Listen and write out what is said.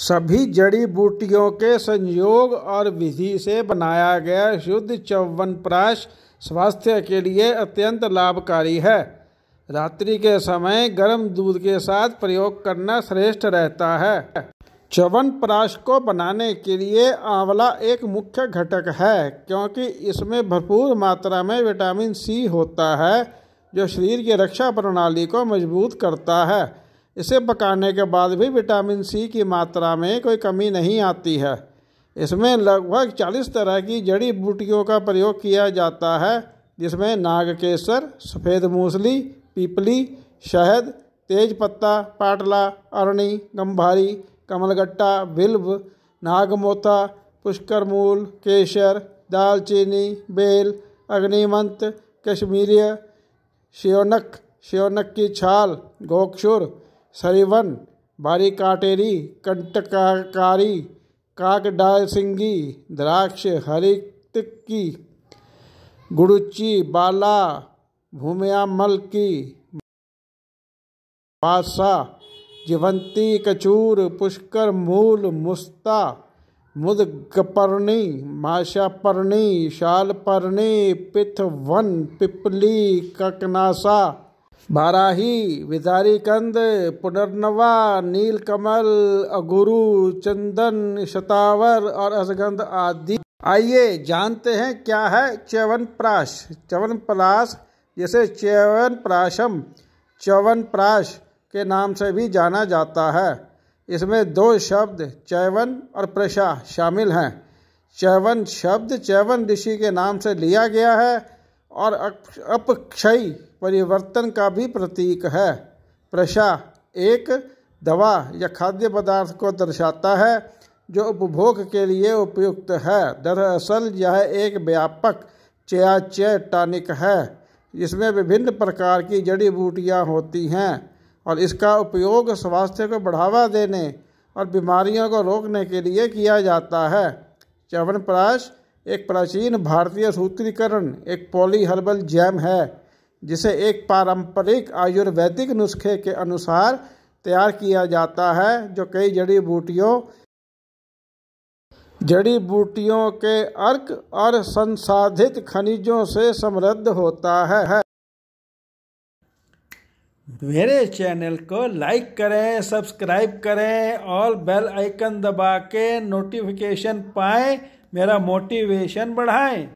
सभी जड़ी बूटियों के संयोग और विधि से बनाया गया शुद्ध चौवन प्राश स्वास्थ्य के लिए अत्यंत लाभकारी है रात्रि के समय गर्म दूध के साथ प्रयोग करना श्रेष्ठ रहता है चवन प्राश को बनाने के लिए आंवला एक मुख्य घटक है क्योंकि इसमें भरपूर मात्रा में विटामिन सी होता है जो शरीर की रक्षा प्रणाली को मजबूत करता है इसे पकाने के बाद भी विटामिन सी की मात्रा में कोई कमी नहीं आती है इसमें लगभग चालीस तरह की जड़ी बूटियों का प्रयोग किया जाता है जिसमें नाग केसर सफ़ेद मूसली पीपली शहद तेज पत्ता पाटला अरणी गंभारी कमलगट्टा बिल्व नागमोथा पुष्करमूल केसर दालचीनी बेल अग्निमंत कश्मीरिय श्योनक श्योनक की छाल गोक्षुर सरिवन बारी काटेरी कंटकारी काकडाल सिंगी द्राक्ष हरितिक्की गुड़ुची बाला भूमयामल की बादशाह जीवंती कचूर पुष्कर मूल मुस्ता मुदगपर्णी माशापर्णी शालपर्णी पिथवन पिपली ककनासा बाराही विदारी कंद पुनर्नवा नीलकमल अगुरु चंदन शतावर और असगंध आदि आइए जानते हैं क्या है च्यवन प्राश च्यवन प्राश जिसे च्यवन प्राशम च्यवन प्राश के नाम से भी जाना जाता है इसमें दो शब्द चैवन और प्रशा शामिल हैं चैवन शब्द चैवन ऋषि के नाम से लिया गया है और अपक्षय परिवर्तन का भी प्रतीक है प्रशा एक दवा या खाद्य पदार्थ को दर्शाता है जो उपभोग के लिए उपयुक्त है दरअसल यह एक व्यापक चयाचय टॉनिक है जिसमें विभिन्न प्रकार की जड़ी बूटियां होती हैं और इसका उपयोग स्वास्थ्य को बढ़ावा देने और बीमारियों को रोकने के लिए किया जाता है च्यवनप्राश एक प्राचीन भारतीय सूत्रीकरण एक पॉली हर्बल जैम है जिसे एक पारंपरिक आयुर्वैदिक नुस्खे के अनुसार तैयार किया जाता है जो कई जड़ी बूटियों जड़ी बूटियों के अर्क और संसाधित खनिजों से समृद्ध होता है मेरे चैनल को लाइक करें सब्सक्राइब करें और बेल आइकन दबा के नोटिफिकेशन पाएं मेरा मोटिवेशन बढ़ाएं